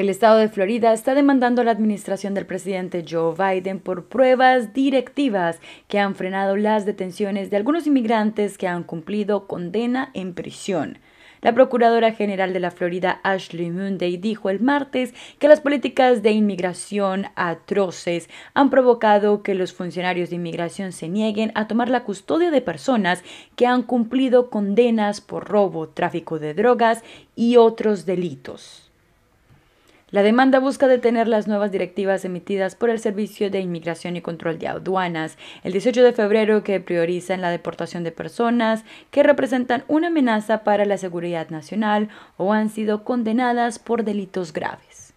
El estado de Florida está demandando a la administración del presidente Joe Biden por pruebas directivas que han frenado las detenciones de algunos inmigrantes que han cumplido condena en prisión. La Procuradora General de la Florida, Ashley Munday, dijo el martes que las políticas de inmigración atroces han provocado que los funcionarios de inmigración se nieguen a tomar la custodia de personas que han cumplido condenas por robo, tráfico de drogas y otros delitos. La demanda busca detener las nuevas directivas emitidas por el Servicio de Inmigración y Control de Aduanas el 18 de febrero que priorizan la deportación de personas que representan una amenaza para la seguridad nacional o han sido condenadas por delitos graves.